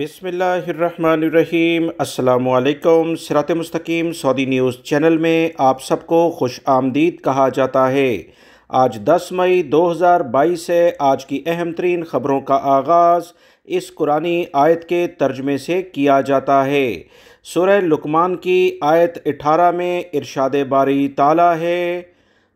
बिसमीम् अल्लाम सरात मस्तकीम सऊदी न्यूज़ चैनल में आप सबको खुश आमदीद कहा जाता है आज 10 मई 2022 है आज की अहम तरीन ख़बरों का आगाज़ इस कुरानी आयत के तर्जमे से किया जाता है सुरह लुकमान की आयत 18 में इरशाद बारी ताला है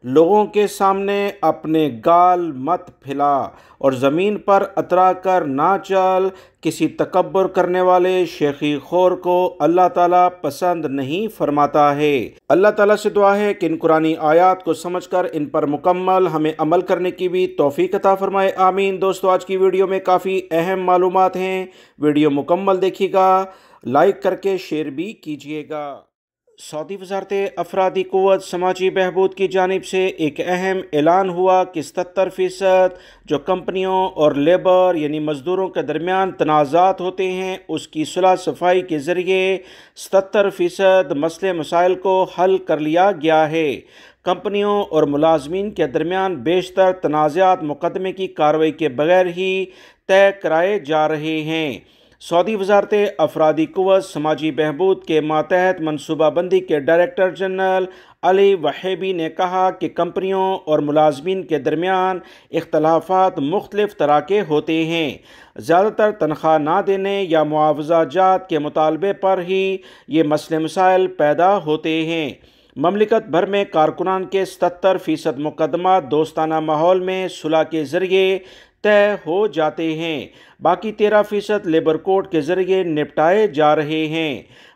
लोगों के सामने अपने गाल मत फैला और ज़मीन पर अतरा कर ना चल किसी तकबर करने वाले शेखी खोर को अल्लाह ताला पसंद नहीं फरमाता है अल्लाह ताला से दुआ है कि इन कुरानी आयात को समझकर इन पर मुकम्मल हमें अमल करने की भी तोफ़ी कता फरमाए आमीन दोस्तों आज की वीडियो में काफ़ी अहम मालूम हैं वीडियो मुकम्मल देखिएगा लाइक करके शेयर भी कीजिएगा सऊदी वजारत अफराधी क़वत समाजी बहबूद की जानब से एक अहम ऐलान हुआ कि सतर फ़ीसद जो कंपनियों और लेबर यानी मज़दूरों के दरमियान तनाज़ात होते हैं उसकी सुलह सफाई के ज़रिए सतर फ़ीसद मसले मसाइल को हल कर लिया गया है कंपनियों और मुलाजमीन के दरमियान बेशतर तनाज़ात मुकदमे की कार्रवाई के बगैर ही तय कराए जा रहे हैं सऊदी वजारत अफराधी कुत समाजी बहबूद के मातहत मनसूबाबंदी के डायरेक्टर जनरल अली वहेबी ने कहा कि कंपनियों और मुलाजमीन के दरमियान इख्लाफा मुख्तलिफ तरह के होते हैं ज़्यादातर तनख्वाह ना देने या मुआवजा जात के मुतालबे पर ही ये मसले मसाइल पैदा होते हैं ममलिकत भर में कारकुनान के सतर फ़ीसद मुकदमा दोस्ताना माहौल में सुलह के ज़रिए तय हो जाते हैं बाकी तेरह फीसद लेबर कोड के जरिए निपटाए जा रहे हैं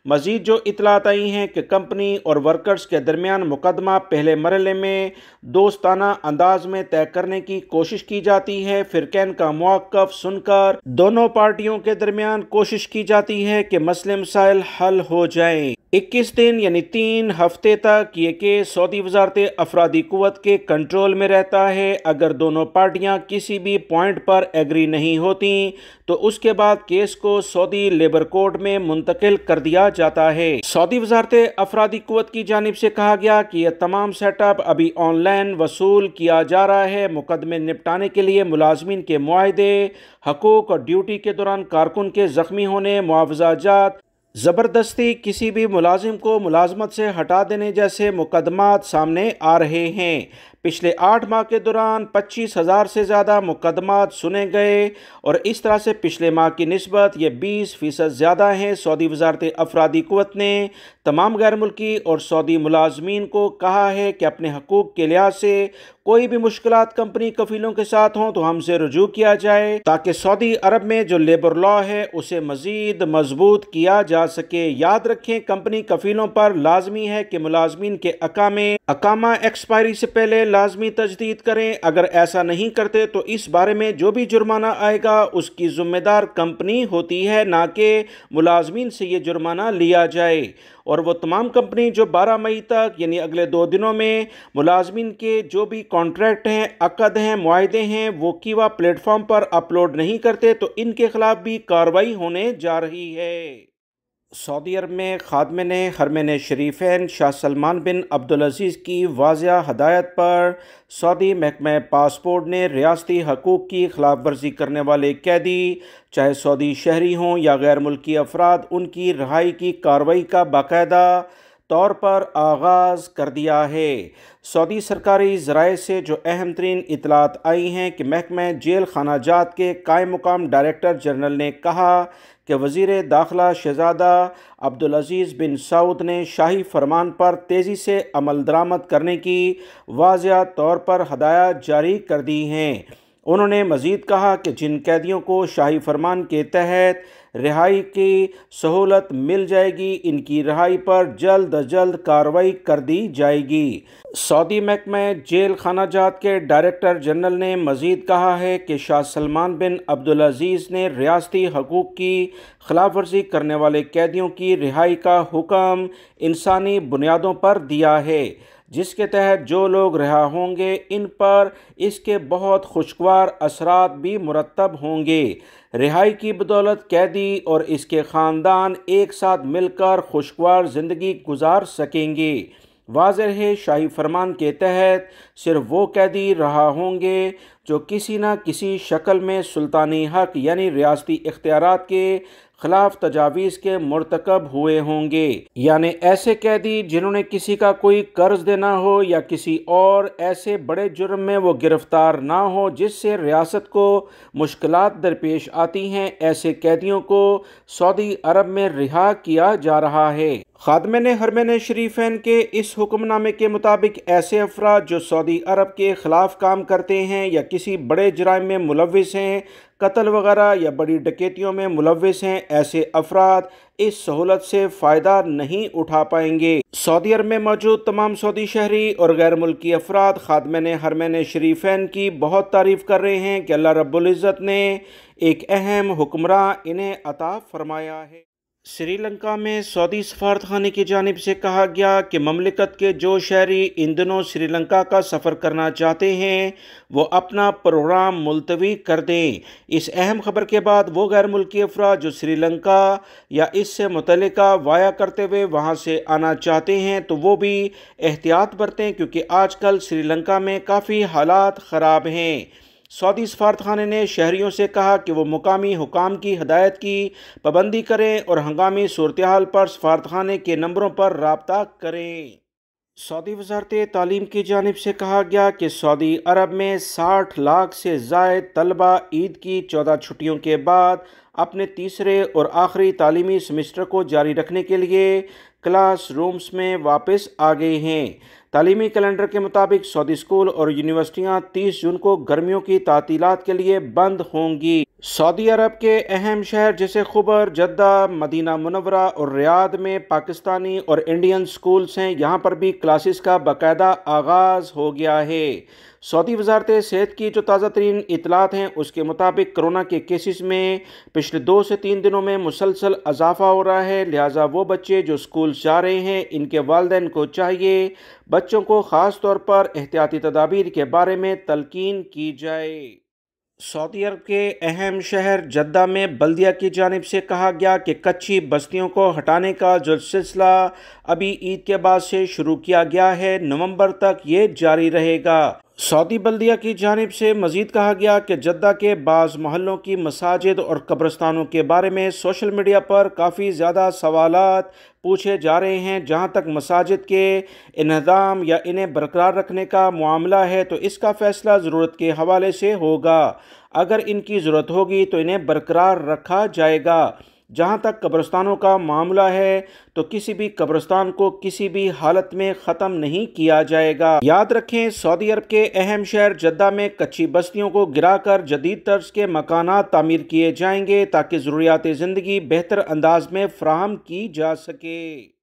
मजीद जो इतलात आई हैं कि कंपनी और वर्कर्स के दरमियान मुकदमा पहले मरल में दोस्ताना अंदाज में तय करने की कोशिश की जाती है फिर कैन का मौकफ़ सुनकर दोनों पार्टियों के दरमियान कोशिश की जाती है कि मसले मसाइल हल हो जाए इक्कीस दिन यानी तीन हफ्ते तक ये केस सऊदी वजारत अफराधी कुत के कंट्रोल में रहता है अगर दोनों पार्टियां किसी भी पॉइंट पर एग्री नहीं होती तो उसके बाद केस को सऊदी लेबर कोर्ट में मुंतकिल कर दिया जाता है सऊदी वजारत अफराधी कुत की जानब से कहा गया कि यह तमाम सेटअप अभी ऑनलाइन वसूल किया जा रहा है मुकदमे निपटाने के लिए मुलाजमीन के माहदे हकूक और ड्यूटी के दौरान कारकुन के ज़ख्मी होने मुआवजा जात ज़बरदस्ती किसी भी मुलाजिम को मुलाजमत से हटा देने जैसे मुकदमात सामने आ रहे हैं पिछले आठ माह के दौरान पच्चीस हज़ार से ज़्यादा मुकदमात सुने गए और इस तरह से पिछले माह की नस्बत ये बीस फ़ीसद ज़्यादा हैं सऊदी वजारत अफरादी क़वत ने तमाम गैर मुल्की और सऊदी मुलाजमीन को कहा है कि अपने हकूक़ के लिहाज से कोई भी मुश्किल कंपनी कफीलों के साथ हों तो हमसे रजू किया जाए ताकि सऊदी अरब में जो लेबर लॉ है उसे मजीद मजबूत किया जा सके याद रखें कंपनी कफीलों पर लाजमी है कि मुलाजमीन के अकामे अकामा एक्सपायरी से पहले लाजमी तजदीद करें अगर ऐसा नहीं करते तो इस बारे में जो भी जुर्माना आएगा उसकी जिम्मेदार कंपनी होती है ना कि मुलाजमीन से ये जुर्माना लिया जाए और वो तमाम कंपनी जो 12 मई तक यानी अगले दो दिनों में मुलाजमीन के जो भी कॉन्ट्रैक्ट हैं अकद हैं माहदे हैं वो कीवा प्लेटफॉर्म पर अपलोड नहीं करते तो इनके खिलाफ भी कार्रवाई होने जा रही है सऊदी अरब में खादम ने हरमन शरीफन शाह सलमान बिन अब्दुलज़ीज़ की वाजिया हदायत पर सऊदी महकमे पासपोर्ट ने रियाती हकूक़ की खिलाफ वर्जी करने वाले कैदी चाहे सऊदी शहरी हों या गैर मुल्की अफराद उनकी रहाई की कार्रवाई का बाकायदा तौर पर आगाज़ कर दिया है सऊदी सरकारी ज़राए से जो अहम तरीन इतलात आई हैं कि महकमे जेल खाना जात के कायम मुकाम डायरेक्टर जनरल ने कहा कि वज़ी दाखिला शहजादा अब्दुलज़ीज़ बिन सऊद ने शाही फरमान पर तेज़ी से अमल दरामद करने की वाज तौर पर हदायत जारी कर दी हैं उन्होंने मज़ीद कहा कि जिन कैदियों को शाही फरमान के तहत रिहाई की सहूलत मिल जाएगी इनकी रिहाई पर जल्द अज जल्द कार्रवाई कर दी जाएगी सऊदी महकमे जेल खाना जात के डायरेक्टर जनरल ने मजीद कहा है कि शाह सलमान बिन अब्दुल अजीज़ ने रियासती हकूक़ की खिलाफ वर्जी करने वाले कैदियों की रिहाई का हुक्म इंसानी बुनियादों पर दिया है जिसके तहत जो लोग रहा होंगे इन पर इसके बहुत खुशगवार असरात भी मुरतब होंगे रिहाई की बदौलत कैदी और इसके ख़ानदान एक साथ मिलकर खुशगवार ज़िंदगी गुजार सकेंगे वाज है शाही फरमान के तहत सिर्फ वो कैदी रहा होंगे जो किसी न किसी शक्ल में सुल्तानी हक यानी रियासती इख्तियार के खिलाफ तजावीज़ के मरतकब हुए होंगे यानी ऐसे कैदी जिन्होंने किसी का कोई कर्ज देना हो या किसी और ऐसे बड़े जुर्म में वो गिरफ्तार ना हो जिससे रियासत को मुश्किल दरपेश आती हैं ऐसे कैदियों को सऊदी अरब में रिहा किया जा रहा है ने हरमन शरीफन के इस हुक्मनामे के मुताबिक ऐसे अफराद जो सऊदी अरब के ख़िलाफ़ काम करते हैं या किसी बड़े जराय में मुलविस हैं कत्ल वगैरह या बड़ी डकैतियों में मुलविस हैं ऐसे अफराद इस सहूलत से फ़ायदा नहीं उठा पाएंगे सऊदी अरब में मौजूद तमाम सऊदी शहरी और गैर मुल्की अफराद खादमन हरमन शरीफन की बहुत तारीफ़ कर रहे हैं कि अल्लाह रब्ज़त ने एक अहम हुक्मरान इन्हें अता फरमाया है श्रीलंका में सऊदी सफारत खाने की जानब से कहा गया कि ममलिकत के जो शहरी इन दिनों श्रीलंका का सफ़र करना चाहते हैं वो अपना प्रोग्राम मुलतवी कर दें इस अहम खबर के बाद वो गैर मुल्की अफरा जो श्रीलंका या इससे मुतल वाया करते हुए वहाँ से आना चाहते हैं तो वो भी एहतियात बरतें क्योंकि आज कल श्रीलंका में काफ़ी हालात ख़राब हैं सऊदी सफारतखाने ने शहरीों से कहा कि वो मुकामी हुकाम की हदायत की पाबंदी करें और हंगामी सूरत हाल पर सफारतखाने के नंबरों पर रबता करें सऊदी वजारत तालीम की जानब से कहा गया कि सऊदी अरब में साठ लाख से जायद तलबा ईद की चौदह छुट्टियों के बाद अपने तीसरे और आखिरी तालीमी सेमेस्टर को जारी रखने के लिए क्लास रूम्स में वापस आ गए हैं तालीमी कैलेंडर के मुताबिक सऊदी स्कूल और यूनिवर्सिटियां 30 जून को गर्मियों की तातीलत के लिए बंद होंगी सऊदी अरब के अहम शहर जैसे खुबर जद्दा मदीना मुनवरा और रियाद में पाकिस्तानी और इंडियन स्कूल्स हैं यहाँ पर भी क्लासेस का बाकायदा आगाज़ हो गया है सऊदी वजारत सेहत की जो ताज़ा तरीन इतलात हैं उसके मुताबिक कोरोना के केसेस में पिछले दो से तीन दिनों में मुसलसल अजाफा हो रहा है लिहाजा वो बच्चे जो स्कूल जा रहे हैं इनके वालदे को चाहिए बच्चों को ख़ास तौर पर एहतियाती तदाबीर के बारे में तलकिन की जाए सऊदी अरब के अहम शहर जद्दा में बल्दिया की जानब से कहा गया कि कच्ची बस्तियों को हटाने का जो सिलसिला अभी ईद के बाद से शुरू किया गया है नवंबर तक ये जारी रहेगा सऊदी बल्दिया की जानब से मजीद कहा गया कि जद्दा के बाज़ महलों की मसाजिद और कब्रस्तानों के बारे में सोशल मीडिया पर काफ़ी ज़्यादा सवाल पूछे जा रहे हैं जहाँ तक मसाजिद के इनदाम या इन्हें बरकरार रखने का मामला है तो इसका फ़ैसला ज़रूरत के हवाले से होगा अगर इनकी ज़रूरत होगी तो इन्हें बरकरार रखा जाएगा जहाँ तक कब्रस्तानों का मामला है तो किसी भी कब्रस्तान को किसी भी हालत में ख़त्म नहीं किया जाएगा याद रखें सऊदी अरब के अहम शहर जद्दा में कच्ची बस्तियों को गिराकर जदीद तर्ज के मकाना तामीर किए जाएंगे ताकि ज़रूरियात ज़िंदगी बेहतर अंदाज में फ्राहम की जा सके